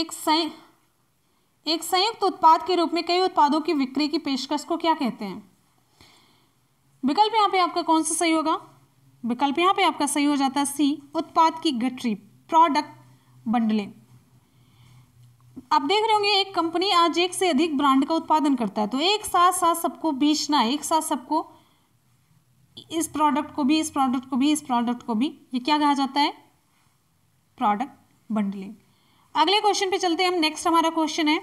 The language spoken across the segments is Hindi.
एक संय एक संयुक्त उत्पाद के रूप में कई उत्पादों की विक्रय की पेशकश को क्या कहते हैं विकल्प यहाँ पे आपका कौन सा सही होगा विकल्प यहाँ पे आपका सही हो जाता है सी उत्पाद की गटरी प्रोडक्ट बंडलिंग आप देख रहे होंगे एक कंपनी आज एक से अधिक ब्रांड का उत्पादन करता है तो एक साथ साथ सबको बेचना एक साथ सबको इस प्रोडक्ट को भी इस प्रोडक्ट को भी इस प्रोडक्ट को भी ये क्या कहा जाता है प्रोडक्ट बंडलिंग अगले क्वेश्चन पे चलते हैं हम नेक्स्ट हमारा क्वेश्चन है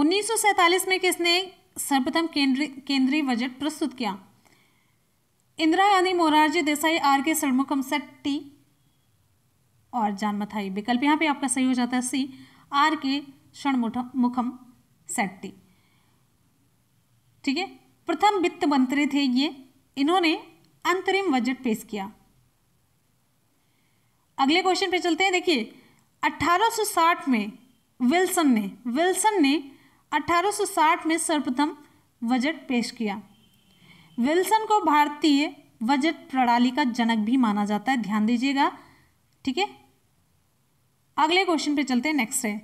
1947 में किसने सर्वप्रथम केंद्रीय केंद्रीय बजट प्रस्तुत किया Indira Gandhi Morarji Desai R K Shanmukham T और जान मथाई विकल्प यहाँ पे आपका सही हो जाता है सी आर के षणमुखम सेट्टी ठीक है प्रथम वित्त मंत्री थे ये इन्होंने अंतरिम बजट पेश किया अगले क्वेश्चन पे चलते हैं देखिए 1860 में विल्सन ने विल्सन ने 1860 में सर्वप्रथम बजट पेश किया विल्सन को भारतीय बजट प्रणाली का जनक भी माना जाता है ध्यान दीजिएगा ठीक है अगले क्वेश्चन पे चलते हैं नेक्स्ट है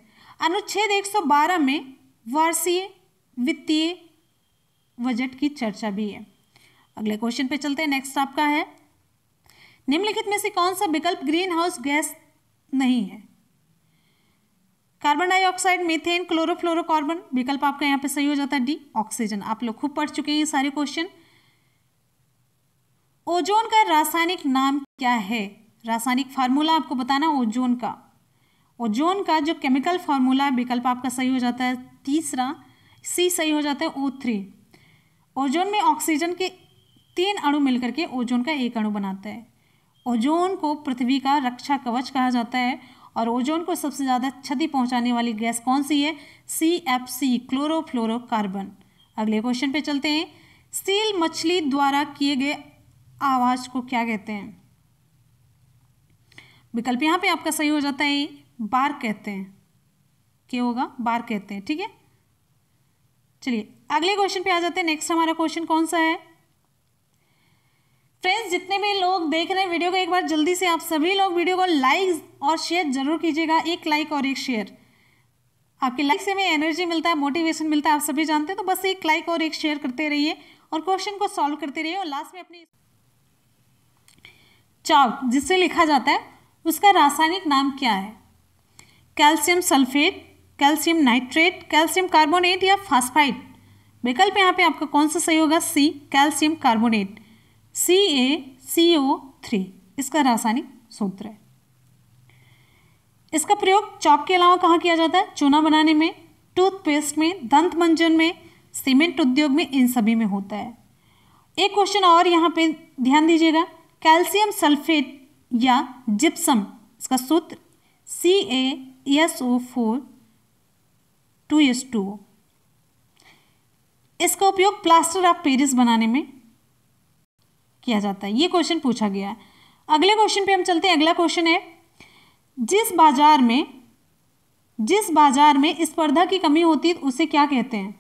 अनुच्छेद 112 में वार्षीय वित्तीय बजट की चर्चा भी है अगले क्वेश्चन पे चलते हैं नेक्स्ट आपका है निम्नलिखित में से कौन सा विकल्प ग्रीन हाउस गैस नहीं है कार्बन डाइऑक्साइड मीथेन क्लोरोफ्लोरोकार्बन विकल्प आपका यहाँ पे सही हो जाता है डी ऑक्सीजन आप लोग खूब पढ़ चुके हैं सारे क्वेश्चन ओजोन का रासायनिक नाम क्या है रासायनिक फार्मूला आपको बताना ओजोन का ओजोन का जो केमिकल फार्मूला विकल्प आपका सही हो जाता है तीसरा सी सही हो जाता है ओ थ्री ओजोन में ऑक्सीजन के तीन अणु मिलकर के ओजोन का एक अणु बनाता है ओजोन को पृथ्वी का रक्षा कवच कहा जाता है और ओजोन को सबसे ज़्यादा क्षति पहुंचाने वाली गैस कौन सी है सी एफ सी क्लोरोफ्लोरोकार्बन अगले क्वेश्चन पे चलते हैं सील मछली द्वारा किए गए आवाज को क्या कहते हैं विकल्प यहाँ पे आपका सही हो जाता है बार कहते हैं क्या होगा बार कहते हैं ठीक है चलिए अगले क्वेश्चन पे आ जाते हैं नेक्स्ट हमारा क्वेश्चन कौन सा है फ्रेंड्स जितने भी लोग देख रहे हैं वीडियो को एक बार जल्दी से आप सभी लोग वीडियो को लाइक और शेयर जरूर कीजिएगा एक लाइक और एक शेयर आपके लाइक से हमें एनर्जी मिलता है मोटिवेशन मिलता है आप सभी जानते हैं तो बस एक लाइक और एक शेयर करते रहिए और क्वेश्चन को सॉल्व करते रहिए और लास्ट में अपनी चौक जिससे लिखा जाता है उसका रासायनिक नाम क्या है calcium sulphate calcium nitrate calcium carbonate या फास्फाइट विकल्प यहाँ पे आपका कौन सा सही होगा C calcium carbonate C A C O three इसका रासायनिक सूत्र है इसका प्रयोग चौक के अलावा कहाँ किया जाता है चूना बनाने में टूथपेस्ट में दंत मंजन में सीमेंट उद्योग में इन सभी में होता है एक क्वेश्चन और यहाँ पे ध्यान दीजिएगा कैल्शियम सल्फेट या जिप्सम इसका सूत्र C A S O four two S two इसका उपयोग प्लास्टर ऑफ पेरिस बनाने में किया जाता है ये क्वेश्चन पूछा गया है अगले क्वेश्चन पे हम चलते हैं अगला क्वेश्चन है जिस बाजार में जिस बाजार में स्पर्धा की कमी होती है उसे क्या कहते हैं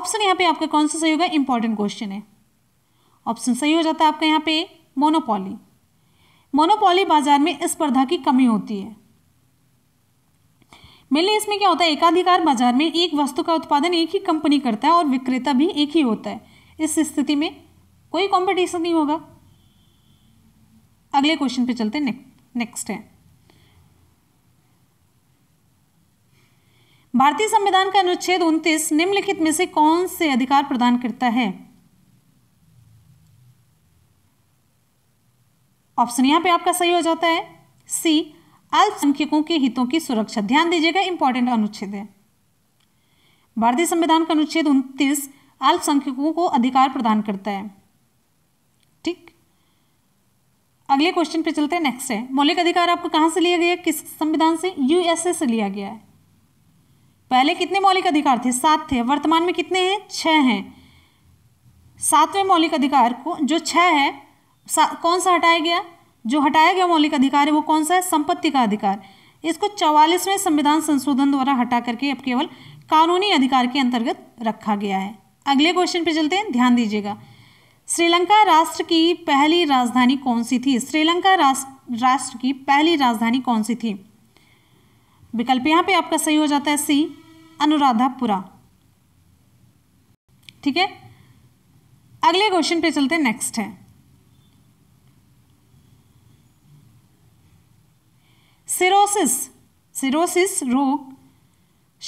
ऑप्शन यहाँ पे आपका कौन सा सही होगा इंपॉर्टेंट क्वेश्चन है ऑप्शन सही हो जाता है आपका यहाँ पे मोनोपॉली मोनोपॉली बाजार में स्पर्धा की कमी होती है मेले इसमें क्या होता है एकाधिकार बाजार में एक वस्तु का उत्पादन एक ही कंपनी करता है और विक्रेता भी एक ही होता है इस स्थिति में कोई कंपटीशन नहीं होगा अगले क्वेश्चन पे चलते हैं नेक्स्ट है भारतीय संविधान का अनुच्छेद 29 निम्नलिखित में से कौन से अधिकार प्रदान करता है ऑप्शन यहां पे आपका सही हो जाता है सी अल्पसंख्यकों के हितों की सुरक्षा ध्यान दीजिएगा इंपॉर्टेंट अनुच्छेद है भारतीय संविधान का अनुच्छेद 29 अल्पसंख्यकों को अधिकार प्रदान करता है अगले क्वेश्चन पे चलते हैं नेक्स्ट है मौलिक अधिकार आपको कहाँ से लिया गया किस संविधान से यूएसए से लिया गया है पहले कितने मौलिक अधिकार थे सात थे वर्तमान में कितने हैं छः हैं सातवें मौलिक अधिकार को जो छः है सा, कौन सा हटाया गया जो हटाया गया मौलिक अधिकार है वो कौन सा है संपत्ति का अधिकार इसको चौवालीसवें संविधान संशोधन द्वारा हटा करके अब केवल कानूनी अधिकार के अंतर्गत रखा गया है अगले क्वेश्चन पे चलते हैं ध्यान दीजिएगा श्रीलंका राष्ट्र की पहली राजधानी कौन सी थी श्रीलंका राष्ट्र राष्ट्र की पहली राजधानी कौन सी थी विकल्प यहाँ पे आपका सही हो जाता है सी अनुराधापुरा ठीक है अगले क्वेश्चन पे चलते हैं नेक्स्ट है सिरोसिस सिरोसिस रोग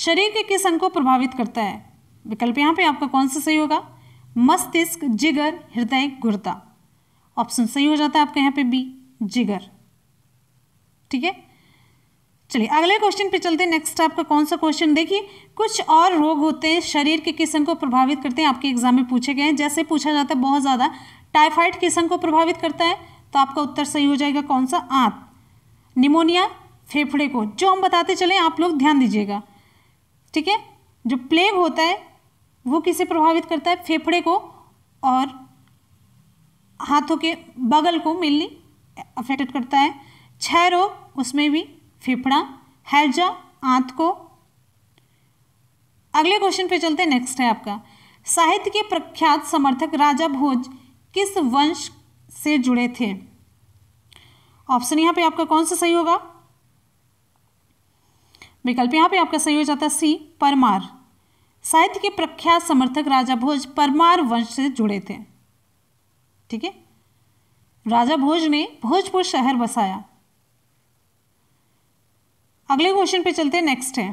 शरीर के किस अंग को प्रभावित करता है विकल्प यहाँ पे आपका कौन सा सही होगा मस्तिष्क जिगर हृदय गुर्दा ऑप्शन सही हो जाता है आपके यहां पे बी जिगर ठीक है चलिए अगले क्वेश्चन पे चलते हैं नेक्स्ट आपका कौन सा क्वेश्चन देखिए कुछ और रोग होते हैं शरीर के किस्म को प्रभावित करते हैं आपके एग्जाम में पूछे गए हैं जैसे पूछा जाता है बहुत ज़्यादा टाइफाइड किस्म को प्रभावित करता है तो आपका उत्तर सही हो जाएगा कौन सा आंत निमोनिया फेफड़े को जो हम बताते चले आप लोग ध्यान दीजिएगा ठीक है जो प्लेग होता है वो किसे प्रभावित करता है फेफड़े को और हाथों के बगल को मेनली अफेक्टेड करता है क्षय रोग उसमें भी फेफड़ा हैजा आंत को अगले क्वेश्चन पे चलते हैं नेक्स्ट है आपका साहित्य के प्रख्यात समर्थक राजा भोज किस वंश से जुड़े थे ऑप्शन यहाँ पे आपका कौन सा सही होगा विकल्प यहां पे आपका सही हो जाता है सी परमार साहित्य के प्रख्यात समर्थक राजा भोज परमार वंश से जुड़े थे ठीक है राजा भोज ने भोजपुर शहर बसाया अगले क्वेश्चन पे चलते नेक्स्ट है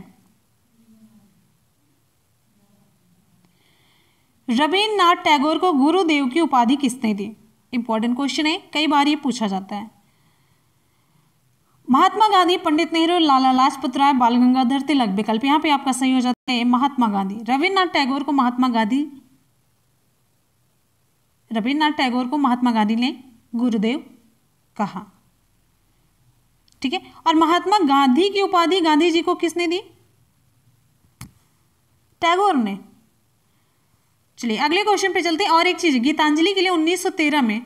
रविन्द्रनाथ टैगोर को गुरुदेव की उपाधि किसने दी इंपॉर्टेंट क्वेश्चन है कई बार ये पूछा जाता है महात्मा गांधी पंडित नेहरू लाला लाजपत राय बाल गंगाधर तिलक विकल्प यहाँ पे आपका सही हो जाता है महात्मा गांधी रविन्द्रनाथ टैगोर को महात्मा गांधी रविन्द्रनाथ टैगोर को महात्मा गांधी ने गुरुदेव कहा ठीक है और महात्मा गांधी की उपाधि गांधी जी को किसने दी टैगोर ने चलिए अगले क्वेश्चन पे चलते हैं और एक चीज गीतांजलि के लिए 1913 में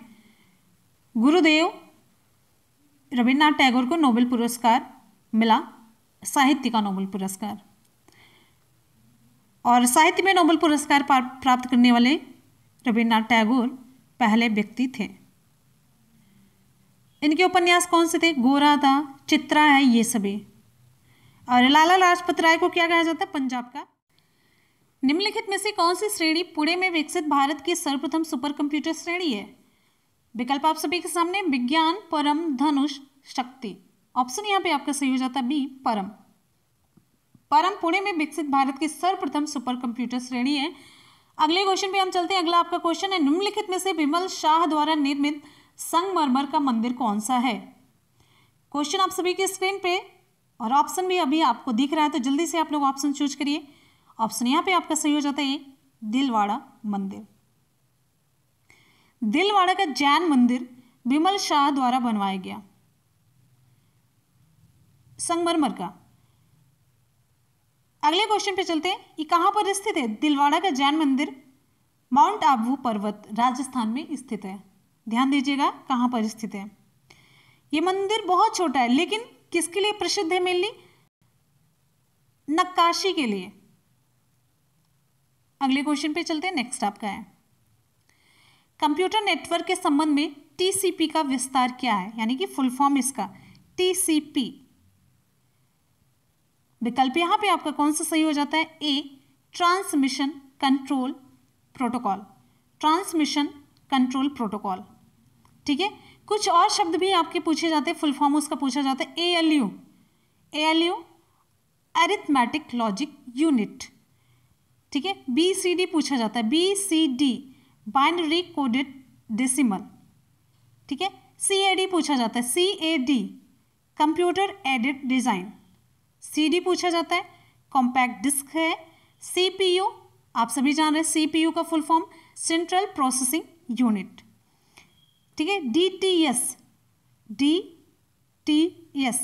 गुरुदेव रविन्द्रनाथ टैगोर को नोबेल पुरस्कार मिला साहित्य का नोबेल पुरस्कार और साहित्य में नोबेल पुरस्कार प्राप्त करने वाले रविन्द्रनाथ टैगोर पहले व्यक्ति थे इनके उपन्यास कौन से थे गोरा था चित्रा है ये सभी और लाला लाजपत राय को क्या कहा जाता है पंजाब का निम्नलिखित में से कौन सी श्रेणी पुणे में विकसित भारत की सर्वप्रथम सुपर कंप्यूटर श्रेणी है विकल्प आप सभी के सामने विज्ञान परम धनुष शक्ति ऑप्शन यहाँ पे आपका सही हो जाता है बी परम परम पुणे में विकसित भारत की सर्वप्रथम सुपर कंप्यूटर श्रेणी है अगले क्वेश्चन पे हम चलते हैं अगला आपका क्वेश्चन है निम्नलिखित में से विमल शाह द्वारा निर्मित संगमरमर का मंदिर कौन सा है क्वेश्चन आप सभी के स्क्रीन पे और ऑप्शन भी अभी आपको दिख रहा है तो जल्दी से आप लोग ऑप्शन चूज करिए ऑप्शन यहाँ पे आपका सही हो जाता है दिलवाड़ा मंदिर दिलवाड़ा का जैन मंदिर बिमल शाह द्वारा बनवाया गया संगमरमर का अगले क्वेश्चन पे चलते हैं ये कहां पर स्थित है दिलवाड़ा का जैन मंदिर माउंट आबू पर्वत राजस्थान में स्थित है ध्यान दीजिएगा कहां पर स्थित है ये मंदिर बहुत छोटा है लेकिन किसके लिए प्रसिद्ध है मेनली नक्काशी के लिए अगले क्वेश्चन पे चलते हैं नेक्स्ट आपका है कंप्यूटर नेटवर्क के संबंध में टीसीपी का विस्तार क्या है यानी कि फुल फॉर्म इसका टीसीपी विकल्प यहां पे आपका कौन सा सही हो जाता है A transmission control protocol transmission control protocol ठीक है कुछ और शब्द भी आपके पूछे जाते हैं फुल फॉर्म उसका पूछा जाता है A L U A L U arithmetic logic unit ठीक है बी सी डी पूछा जाता है B C D binary coded decimal ठीक है सी ए डी पूछा जाता है C A D computer aided design C D पूछा जाता है कॉम्पैक्ट डिस्क है सी पी यू आप सभी जान रहे हैं सी पी यू का full form central processing unit ठीक है D T S D T S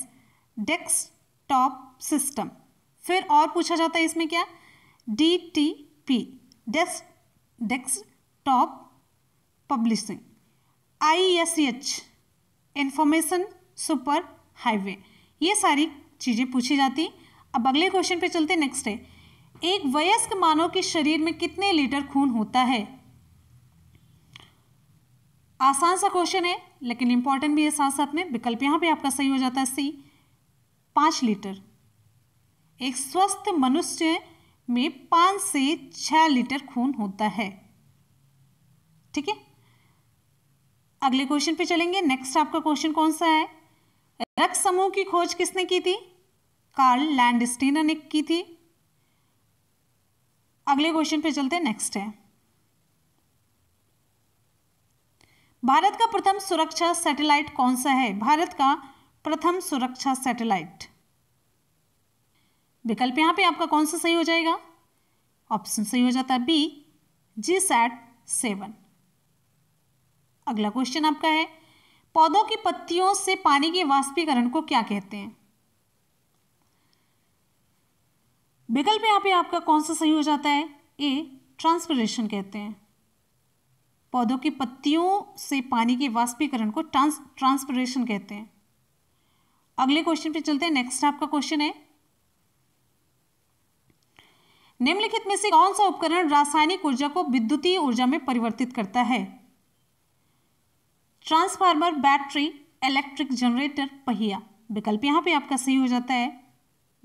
desktop system फिर और पूछा जाता है इसमें क्या D T P desk desk I publishing H information superhighway ये सारी चीज़ें पूछी जाती अब अगले क्वेश्चन पे चलते नेक्स्ट है एक वयस्क मानव के शरीर में कितने लीटर खून होता है आसान सा क्वेश्चन है लेकिन इंपॉर्टेंट भी है साथ साथ में विकल्प यहाँ पे आपका सही हो जाता है सी पाँच लीटर एक स्वस्थ मनुष्य में पाँच से छः लीटर खून होता है ठीक है अगले क्वेश्चन पे चलेंगे नेक्स्ट आपका क्वेश्चन कौन सा है रक्त समूह की खोज किसने की थी कार्ल लैंड ने की थी अगले क्वेश्चन पे चलते हैं नेक्स्ट है भारत का प्रथम सुरक्षा सैटेलाइट कौन सा है भारत का प्रथम सुरक्षा सैटेलाइट विकल्प यहां पे आपका कौन सा सही हो जाएगा ऑप्शन सही हो जाता है बी जी सैट सेवन अगला क्वेश्चन आपका है पौधों की पत्तियों से पानी के वाष्पीकरण को क्या कहते हैं विकल्प यहां पे आपका कौन सा सही हो जाता है ए ट्रांसपरेशन कहते हैं पौधों की पत्तियों से पानी के वाष्पीकरण को ट्रांस ट्रांसपरेशन कहते हैं अगले क्वेश्चन पे चलते हैं नेक्स्ट आपका क्वेश्चन है निम्नलिखित में से कौन सा उपकरण रासायनिक ऊर्जा को विद्युतीय ऊर्जा में परिवर्तित करता है ट्रांसफार्मर बैटरी इलेक्ट्रिक जनरेटर पहिया विकल्प यहाँ पे आपका सही हो जाता है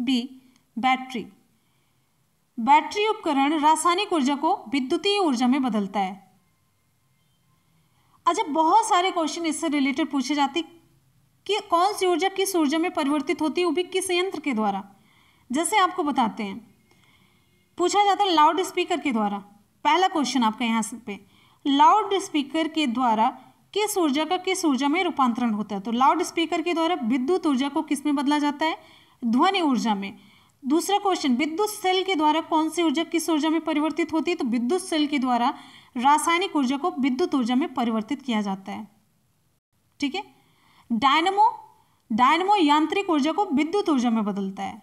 बी बैटरी बैटरी उपकरण रासायनिक ऊर्जा को विद्युतीय ऊर्जा में बदलता है अच्छा बहुत सारे क्वेश्चन इससे रिलेटेड पूछे जाते कि कौन सी ऊर्जा किस ऊर्जा में परिवर्तित होती है वो भी किस यंत्र के द्वारा जैसे आपको बताते हैं पूछा जाता है लाउड स्पीकर के द्वारा पहला क्वेश्चन आपका यहाँ पे लाउड स्पीकर के द्वारा किस ऊर्जा का किस ऊर्जा में रूपांतरण होता है तो लाउड स्पीकर के द्वारा विद्युत ऊर्जा को किस में बदला जाता है ध्वनि ऊर्जा में दूसरा क्वेश्चन विद्युत सेल के द्वारा कौन सी ऊर्जा किस ऊर्जा में परिवर्तित होती है तो विद्युत सेल के द्वारा रासायनिक ऊर्जा को विद्युत ऊर्जा में परिवर्तित किया जाता है ठीक है डायनमो डायनमो यांत्रिक ऊर्जा को विद्युत ऊर्जा में बदलता है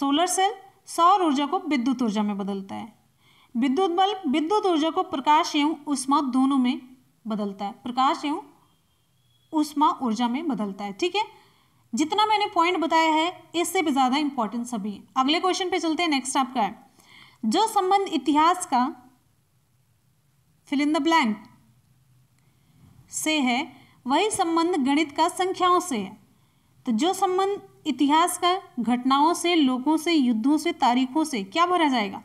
सोलर सेल सौर ऊर्जा को विद्युत ऊर्जा में बदलता है विद्युत बल्ब विद्युत ऊर्जा को प्रकाश एवं उष्मा दोनों में बदलता है प्रकाश एवं उष्मा ऊर्जा में बदलता है ठीक है जितना मैंने पॉइंट बताया है इससे भी ज़्यादा इंपॉर्टेंट सभी अगले क्वेश्चन पे चलते हैं नेक्स्ट आपका है जो संबंध इतिहास का फिल इन द ब्लैंक से है वही संबंध गणित का संख्याओं से है तो जो संबंध इतिहास का घटनाओं से लोगों से युद्धों से तारीखों से क्या भरा जाएगा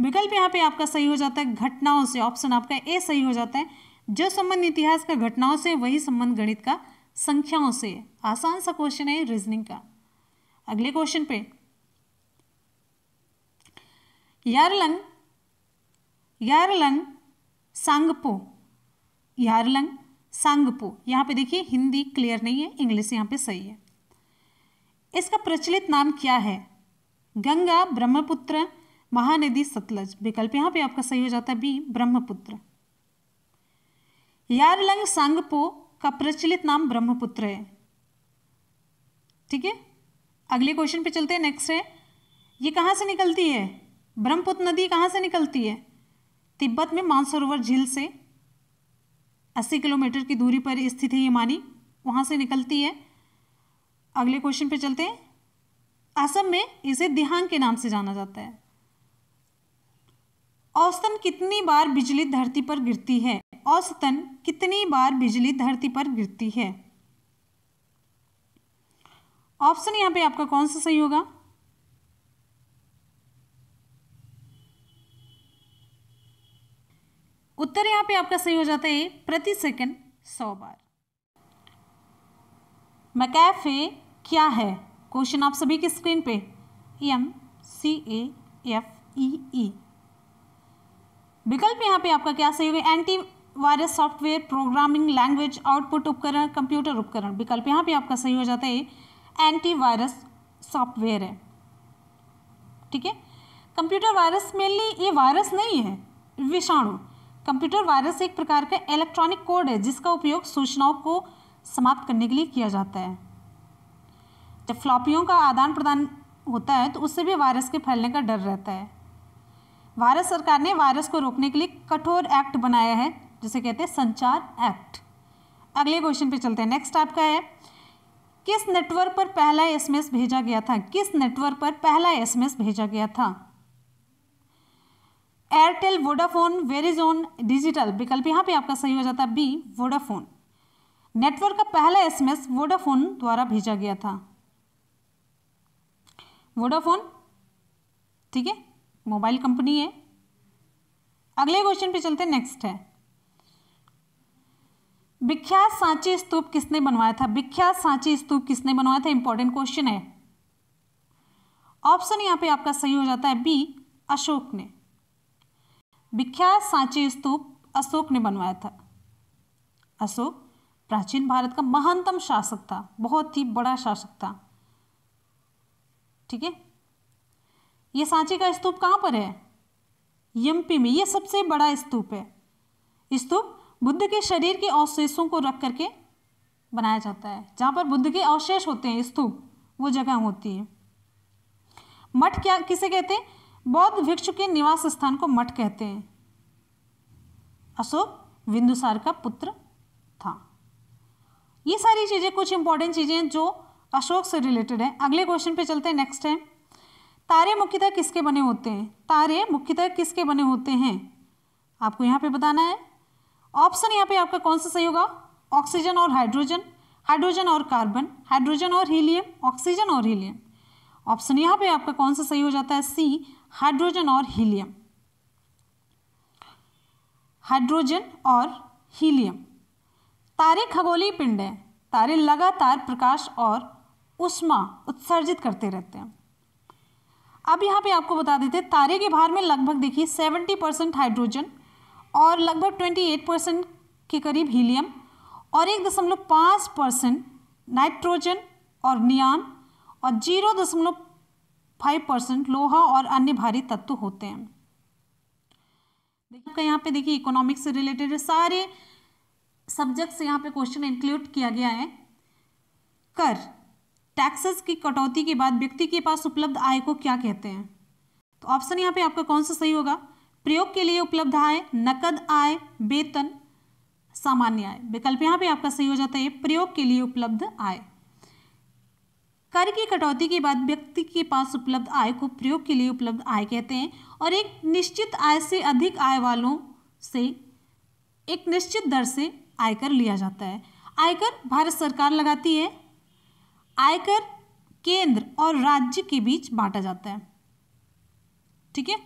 विकल्प यहाँ पे आपका सही हो जाता है घटनाओं से ऑप्शन आपका ए सही हो जाता है जो संबंध इतिहास का घटनाओं से वही संबंध गणित का संख्याओं से आसान सा क्वेश्चन है रीजनिंग का अगले क्वेश्चन पे यारलंग यारलंग सांगपो यारलंग सांगपो यहां पे देखिए हिंदी क्लियर नहीं है इंग्लिश यहां पे सही है इसका प्रचलित नाम क्या है गंगा ब्रह्मपुत्र महानदी सतलज विकल्प यहां पे आपका सही हो जाता है बी ब्रह्मपुत्र यारलंग पो का प्रचलित नाम ब्रह्मपुत्र है ठीक है अगले क्वेश्चन पे चलते हैं नेक्स्ट है ये कहाँ से निकलती है ब्रह्मपुत्र नदी कहाँ से निकलती है तिब्बत में मानसरोवर झील से 80 किलोमीटर की दूरी पर स्थित है ये मानी वहाँ से निकलती है अगले क्वेश्चन पे चलते हैं असम में इसे दिहांग के नाम से जाना जाता है औसतन कितनी बार बिजली धरती पर गिरती है औसतन कितनी बार बिजली धरती पर गिरती है ऑप्शन यहां पे आपका कौन सा सही होगा उत्तर यहां पे आपका सही हो जाता है प्रति सेकंड सौ बार मैकैफे क्या है क्वेश्चन आप सभी के स्क्रीन पे एम सी एफ ई ई विकल्प यहाँ पे आपका क्या सही होगा anti virus software programming language output उपकरण कंप्यूटर उपकरण विकल्प यहाँ पे आपका सही हो जाता है एंटी वायरस सॉफ्टवेयर है ठीक है कंप्यूटर वायरस मेनली ये वायरस नहीं है विषाणु कंप्यूटर वायरस एक प्रकार का इलेक्ट्रॉनिक कोड है जिसका उपयोग सूचनाओं को समाप्त करने के लिए किया जाता है जब फ्लॉपियों का आदान प्रदान होता है तो उससे भी वायरस के फैलने का डर रहता है भारत सरकार ने वायरस को रोकने के लिए कठोर एक्ट बनाया है जिसे कहते हैं संचार एक्ट अगले क्वेश्चन पे चलते हैं नेक्स्ट आपका है किस नेटवर्क पर पहला एसएमएस भेजा गया था किस नेटवर्क पर पहला एसएमएस भेजा गया था एयरटेल वोडाफोन वेरिजोन डिजिटल विकल्प यहां पे आपका सही हो जाता है बी वोडाफोन नेटवर्क का पहला एसएमएस वोडाफोन द्वारा भेजा गया था वोडाफोन ठीक है मोबाइल कंपनी है अगले क्वेश्चन पे चलते हैं नेक्स्ट है विख्यात सांची स्तूप किसने बनवाया था विख्यात सांची स्तूप किसने बनवाया था इंपॉर्टेंट क्वेश्चन है ऑप्शन यहां पे आपका सही हो जाता है बी अशोक ने विख्यात सांची स्तूप अशोक ने बनवाया था अशोक प्राचीन भारत का महानतम शासक था बहुत ही बड़ा शासक था ठीक है ये सांची का स्तूप कहाँ पर है यमपी में ये सबसे बड़ा स्तूप है स्तूप बुद्ध के शरीर के अवशेषों को रख करके बनाया जाता है जहाँ पर बुद्ध के अवशेष होते हैं स्तूप वो जगह होती है मठ क्या किसे कहते हैं बौद्ध भिक्षु के निवास स्थान को मठ कहते हैं अशोक बिंदुसार का पुत्र था ये सारी चीज़ें कुछ इंपॉर्टेंट चीज़ें हैं जो अशोक से रिलेटेड है अगले क्वेश्चन पे चलते हैं नेक्स्ट टाइम तारे मुख्यतः किसके बने होते हैं तारे मुख्यतः किसके बने होते हैं आपको यहाँ पे बताना है ऑप्शन यहाँ पे आपका कौन सा सही होगा ऑक्सीजन और हाइड्रोजन हाइड्रोजन और कार्बन हाइड्रोजन और हीलियम ऑक्सीजन और हीलियम ऑप्शन यहाँ पे आपका कौन सा सही हो जाता है सी हाइड्रोजन और हीलियम हाइड्रोजन और हीलियम तारे खगोलीय पिंड हैं तारे लगातार प्रकाश और उष्मा उत्सर्जित करते रहते हैं अब यहाँ पे आपको बता देते हैं तारे के भार में लगभग देखिए सेवेंटी परसेंट हाइड्रोजन और लगभग ट्वेंटी एट परसेंट के करीब हीलियम और एक दशमलव पाँच परसेंट नाइट्रोजन और नियान और जीरो दशमलव फाइव परसेंट लोहा और अन्य भारी तत्व होते हैं देखिए यहाँ पे देखिए इकोनॉमिक्स से रिलेटेड सारे सब्जेक्ट से यहाँ पे क्वेश्चन इंक्लूड किया गया है कर टैक्सेस की कटौती के बाद व्यक्ति के पास उपलब्ध आय को क्या कहते हैं तो ऑप्शन यहाँ पे आपका कौन सा सही होगा प्रयोग के लिए उपलब्ध आय नकद आय वेतन सामान्य आय विकल्प यहाँ पे आपका सही हो जाता है प्रयोग के लिए उपलब्ध आय कर की कटौती के बाद व्यक्ति के पास उपलब्ध आय को प्रयोग के लिए उपलब्ध आय कहते हैं और एक निश्चित आय से अधिक आय वालों से एक निश्चित दर से आयकर लिया जाता है आयकर भारत सरकार लगाती है आयकर केंद्र और राज्य के बीच बांटा जाता है ठीक है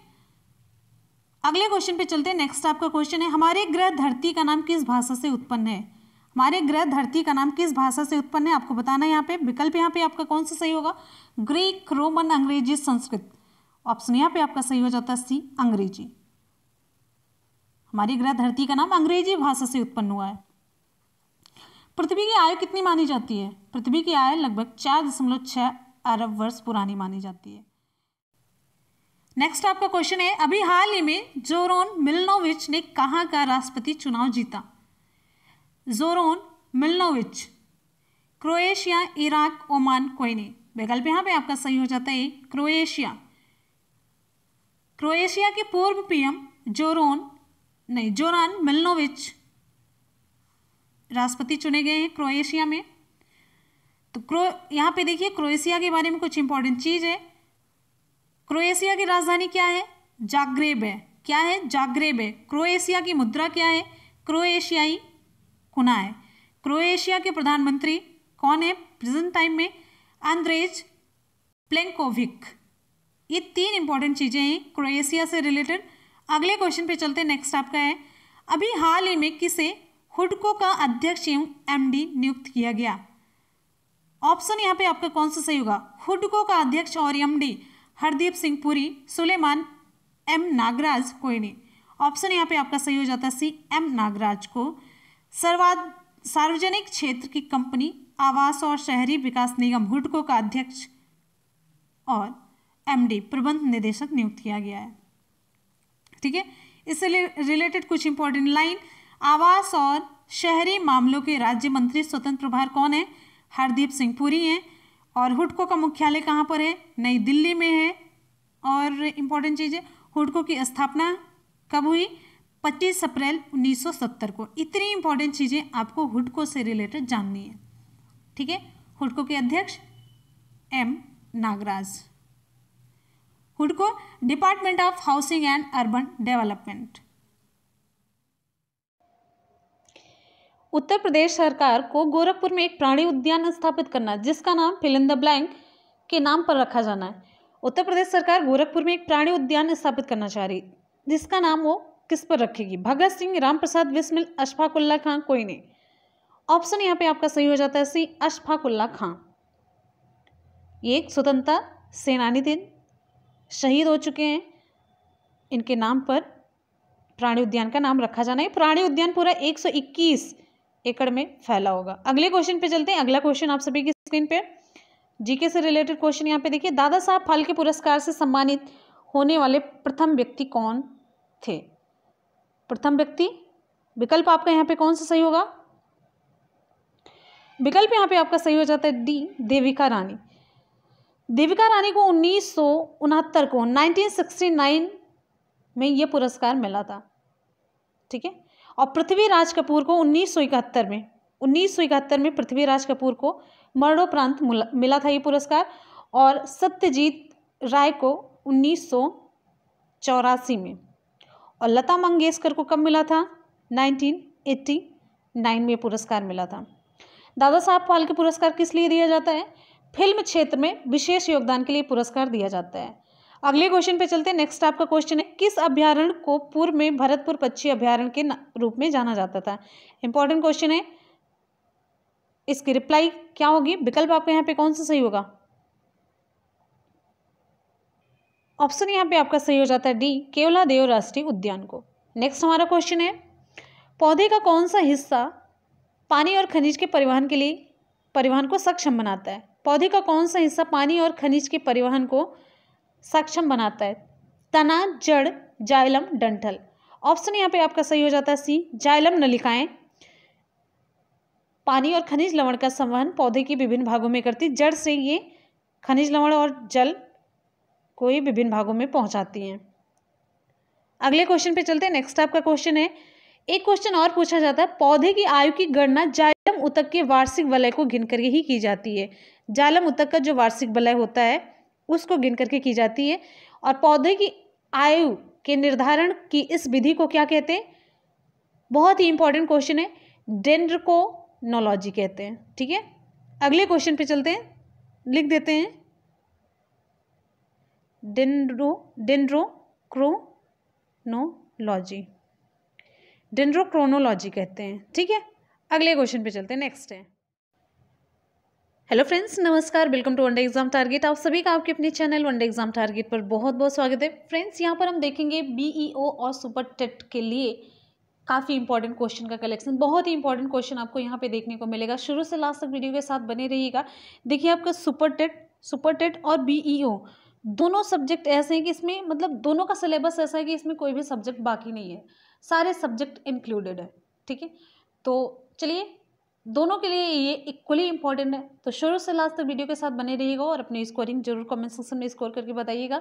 अगले क्वेश्चन पे चलते हैं नेक्स्ट आपका क्वेश्चन है हमारे ग्रह धरती का नाम किस भाषा से उत्पन्न है हमारे ग्रह धरती का नाम किस भाषा से उत्पन्न है आपको बताना है यहाँ पे विकल्प यहाँ पे आपका कौन सा सही होगा ग्रीक रोमन अंग्रेजी संस्कृत ऑप्शन यहाँ पे आपका सही हो जाता है सी अंग्रेजी हमारी ग्रह धरती का नाम अंग्रेजी भाषा से उत्पन्न हुआ है पृथ्वी की आयु कितनी मानी जाती है पृथ्वी की आयु लगभग चार दशमलव छह अरब वर्ष पुरानी मानी जाती है नेक्स्ट आपका क्वेश्चन है अभी हाल ही में जोरोन मिलनोविच ने कहाँ का राष्ट्रपति चुनाव जीता Zoran Milanovic Croatia Iraq Oman नहीं विकल्प यहां पे आपका सही हो जाता है क्रोएशिया क्रोएशिया के पूर्व पीएम जोरोन नहीं जोरान मिलनोविच राष्ट्रपति चुने गए हैं क्रोएशिया में तो क्रो यहाँ पे देखिए क्रोएशिया के बारे में कुछ इंपॉर्टेंट चीज़ है क्रोएशिया की राजधानी क्या है जागरेब है क्या है जागरेब है क्रोएशिया की मुद्रा क्या है क्रोएशियाई कुना है क्रोएशिया के प्रधानमंत्री कौन है प्रेजेंट टाइम में अंद्रेज प्लेंकोविक ये तीन इंपॉर्टेंट चीज़ें हैं क्रोएशिया से रिलेटेड अगले क्वेश्चन पे चलते हैं नेक्स्ट आपका है अभी हाल ही में किसे हुडको का अध्यक्ष एवं एमडी नियुक्त किया गया ऑप्शन यहाँ पे आपका कौन सा सही होगा हुडको का अध्यक्ष और MD Hardeep Singh Puri Suleman M Nagraj Koyne option यहाँ पे आपका सही हो जाता है सी एम नागराज को सर्वा सार्वजनिक क्षेत्र की कंपनी आवास और शहरी विकास निगम हुडको का अध्यक्ष और एमडी प्रबंध निदेशक नियुक्त किया गया है ठीक है इससे रिलेटेड कुछ इंपॉर्टेंट लाइन आवास और शहरी मामलों के राज्य मंत्री स्वतंत्र प्रभार कौन है हरदीप सिंह पुरी हैं और हुडको का मुख्यालय कहाँ पर है नई दिल्ली में है और इम्पोर्टेंट चीज़ है हुडको की स्थापना कब हुई 25 अप्रैल 1970 को इतनी इंपॉर्टेंट चीज़ें आपको हुडको से रिलेटेड जाननी है ठीक है हुडको के अध्यक्ष एम नागराज हुडको department of housing and urban development Uttar Pradesh सरकार को गोरखपुर में एक प्राणी उद्यान स्थापित करना है जिसका नाम फिल इन द ब्लैंक के नाम पर रखा जाना है उत्तर प्रदेश सरकार गोरखपुर में एक प्राणी उद्यान स्थापित करना चाह रही जिसका नाम वो किस पर रखेगी भगत सिंह रामप्रसाद बिस्मिल अशफाकुल्ला खां कोई नहीं ऑप्शन यहाँ पे आपका सही हो जाता है सी अशफाकुल्ला खां ये एक स्वतंत्रता सेनानी दिन शहीद हो चुके हैं इनके नाम पर प्राणी उद्यान का नाम रखा जाना है प्राणी उद्यान पूरा 121 एकड़ में फैला होगा अगले क्वेश्चन पे चलते हैं अगला क्वेश्चन आप सभी की स्क्रीन पे जीके से रिलेटेड क्वेश्चन यहाँ पे देखिए दादा साहब फाल्के पुरस्कार से सम्मानित होने वाले प्रथम व्यक्ति कौन थे प्रथम व्यक्ति विकल्प आपका यहाँ पे कौन सा सही होगा विकल्प यहाँ पे आपका सही हो जाता है डी देविका रानी देविका रानी को उन्नीस को नाइनटीन में यह पुरस्कार मिला था ठीक है और पृथ्वीराज कपूर को उन्नीस में उन्नीस में पृथ्वीराज कपूर को मरणोपरांत मिला था ये पुरस्कार और सत्यजीत राय को उन्नीस में और लता मंगेशकर को कब मिला था 1989 में पुरस्कार मिला था दादा साहब फाल्के पुरस्कार किस लिए दिया जाता है फिल्म क्षेत्र में विशेष योगदान के लिए पुरस्कार दिया जाता है अगले क्वेश्चन पे चलते हैं नेक्स्ट आपका क्वेश्चन है किस अभ्यारण को पूर्व में भरतपुर पक्षी अभ्यारण के रूप में जाना जाता था इंपॉर्टेंट क्वेश्चन है इसकी रिप्लाई क्या होगी विकल्प आपके यहाँ पे कौन सा सही होगा ऑप्शन यहाँ पे आपका सही हो जाता है डी केवला देव राष्ट्रीय उद्यान को नेक्स्ट हमारा क्वेश्चन है पौधे का कौन सा हिस्सा पानी और खनिज के परिवहन के लिए परिवहन को सक्षम बनाता है पौधे का कौन सा हिस्सा पानी और खनिज के परिवहन को सक्षम बनाता है तना जड़ जाइलम डंठल ऑप्शन यहाँ पे आपका सही हो जाता है सी जाइलम नलिकाएं पानी और खनिज लवण का संवहन पौधे के विभिन्न भागों में करती जड़ से ये खनिज लवण और जल को ये विभिन्न भागों में पहुंचाती हैं अगले क्वेश्चन पे चलते हैं नेक्स्ट आपका क्वेश्चन है एक क्वेश्चन और पूछा जाता है पौधे की आयु की गणना जालम उतक के वार्षिक वलय को गिनकर ही की जाती है जालम उतक का जो वार्षिक वलय होता है उसको गिन करके की जाती है और पौधे की आयु के निर्धारण की इस विधि को क्या कहते हैं बहुत ही इंपॉर्टेंट क्वेश्चन है डेंड्रकोनोलॉजी कहते हैं ठीक है अगले क्वेश्चन पे चलते हैं लिख देते हैं डेंड्रो डेंड्रोक्रोनोलॉजी डेंड्रोक्रोनोलॉजी कहते हैं ठीक है अगले क्वेश्चन पे चलते हैं नेक्स्ट है हेलो फ्रेंड्स नमस्कार welcome to one day exam target आप सभी का आपके अपने चैनल वनडे एग्जाम टारगेट पर बहुत बहुत स्वागत है फ्रेंड्स यहां पर हम देखेंगे बीईओ e और सुपर टेट के लिए काफ़ी इंपॉर्टेंट क्वेश्चन का कलेक्शन बहुत ही इंपॉर्टेंट क्वेश्चन आपको यहाँ पे देखने को मिलेगा शुरू से लास्ट तक वीडियो के साथ बने रहिएगा देखिए आपका सुपर टेट सुपर टेट और बी e दोनों सब्जेक्ट ऐसे हैं कि इसमें मतलब दोनों का सिलेबस ऐसा है कि इसमें कोई भी सब्जेक्ट बाकी नहीं है सारे सब्जेक्ट इंक्लूडेड है ठीक है तो चलिए दोनों के लिए ये इक्वली इंपॉर्टेंट है तो शुरू से लास्ट तक वीडियो के साथ बने रहिएगा और अपनी स्कोरिंग जरूर कमेंट सेक्शन में स्कोर करके बताइएगा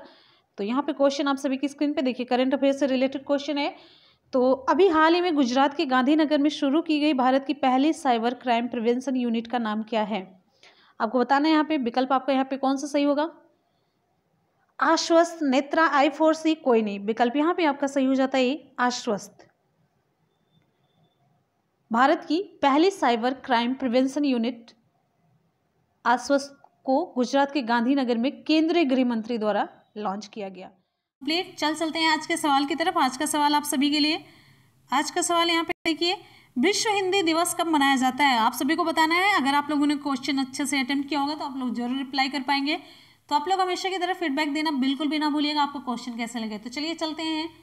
तो यहाँ पे क्वेश्चन आप सभी की स्क्रीन पे देखिए करंट अफेयर से रिलेटेड क्वेश्चन है तो अभी हाल ही में गुजरात के गांधीनगर में शुरू की गई भारत की पहली साइबर क्राइम प्रिवेंशन यूनिट का नाम क्या है आपको बताना है यहाँ पे विकल्प आपका यहाँ पे कौन सा सही होगा आश्वस्त नेत्रा आई फोर सी कोई नहीं विकल्प यहाँ पे आपका सही हो जाता है आश्वस्त भारत की पहली साइबर क्राइम प्रिवेंशन यूनिट आश्वस्त को गुजरात के गांधीनगर में केंद्रीय गृह मंत्री द्वारा लॉन्च किया गया प्लेट चल चलते हैं आज के सवाल की तरफ आज का सवाल आप सभी के लिए आज का सवाल यहाँ पे देखिए विश्व हिंदी दिवस कब मनाया जाता है आप सभी को बताना है अगर आप लोगों ने क्वेश्चन अच्छे से अटेम्प्ट किया होगा तो आप लोग जरूर रिप्लाई कर पाएंगे तो आप लोग हमेशा की तरह फीडबैक देना बिल्कुल भी ना भूलिएगा आपको क्वेश्चन कैसे लगे तो चलिए चलते हैं